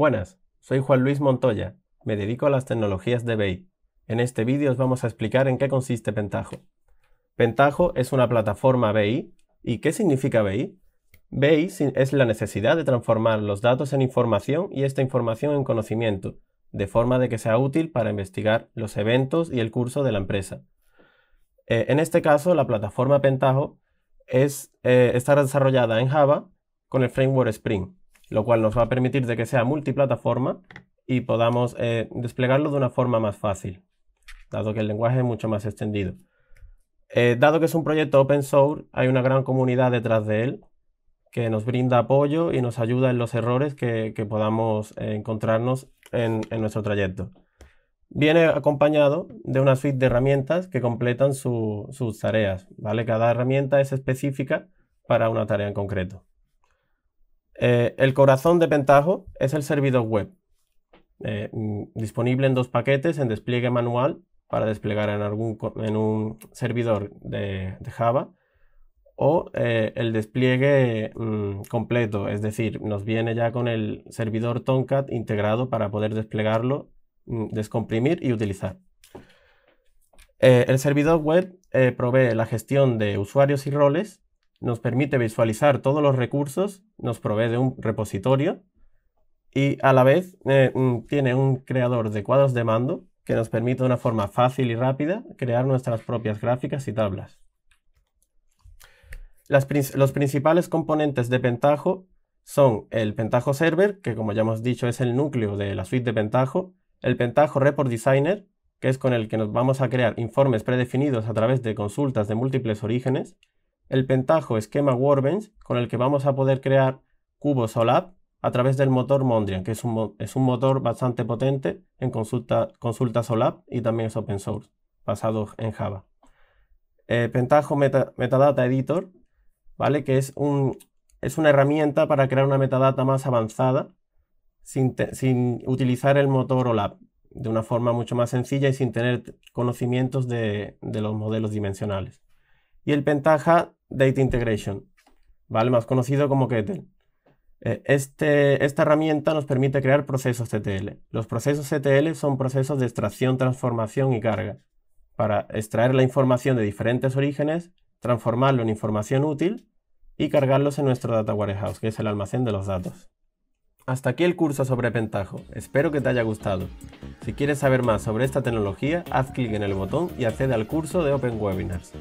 Buenas, soy Juan Luis Montoya, me dedico a las tecnologías de BI. En este vídeo os vamos a explicar en qué consiste Pentajo. Pentajo es una plataforma BI. ¿Y qué significa BI? BI es la necesidad de transformar los datos en información y esta información en conocimiento, de forma de que sea útil para investigar los eventos y el curso de la empresa. Eh, en este caso, la plataforma Pentaho es, eh, está desarrollada en Java con el framework Spring lo cual nos va a permitir de que sea multiplataforma y podamos eh, desplegarlo de una forma más fácil, dado que el lenguaje es mucho más extendido. Eh, dado que es un proyecto open source, hay una gran comunidad detrás de él que nos brinda apoyo y nos ayuda en los errores que, podamos eh, encontrarnos en, nuestro trayecto. Viene acompañado de una suite de herramientas que completan sus tareas, ¿vale? Cada herramienta es específica para una tarea en concreto. Eh, el corazón de Pentaho es el servidor web, eh, mm, disponible en dos paquetes en despliegue manual para desplegar en, un servidor de, Java o eh, el despliegue mm, completo, es decir, nos viene ya con el servidor Tomcat integrado para poder desplegarlo, mm, descomprimir y utilizar. el servidor web provee la gestión de usuarios y roles nos permite visualizar todos los recursos, nos provee de un repositorio y a la vez eh, mm, tiene un creador de cuadros de mando que nos permite de una forma fácil y rápida crear nuestras propias gráficas y tablas. los principales componentes de Pentajo son el Pentajo Server, que como ya hemos dicho es el núcleo de la suite de Pentajo, el Pentajo Report Designer, que es con el que nos vamos a crear informes predefinidos a través de consultas de múltiples orígenes, el pentajo esquema Workbench con el que vamos a poder crear cubos OLAP a través del motor Mondrian, que es un, motor bastante potente en consulta, consultas OLAP y también es open source, basado en Java. Eh, pentajo Metadata Editor, ¿vale? que es, un, es una herramienta para crear una metadata más avanzada sin, sin utilizar el motor OLAP, de una forma mucho más sencilla y sin tener conocimientos de, de los modelos dimensionales. Y el Pentaja Data Integration, ¿vale? Más conocido como Kettle. Eh, este, esta herramienta nos permite crear procesos CTL. Los procesos CTL son procesos de extracción, transformación y carga para extraer la información de diferentes orígenes, transformarlo en información útil y cargarlos en nuestro Data Warehouse, que es el almacén de los datos. Hasta aquí el curso sobre Pentaho. Espero que te haya gustado. Si quieres saber más sobre esta tecnología, haz clic en el botón y accede al curso de Open Webinars.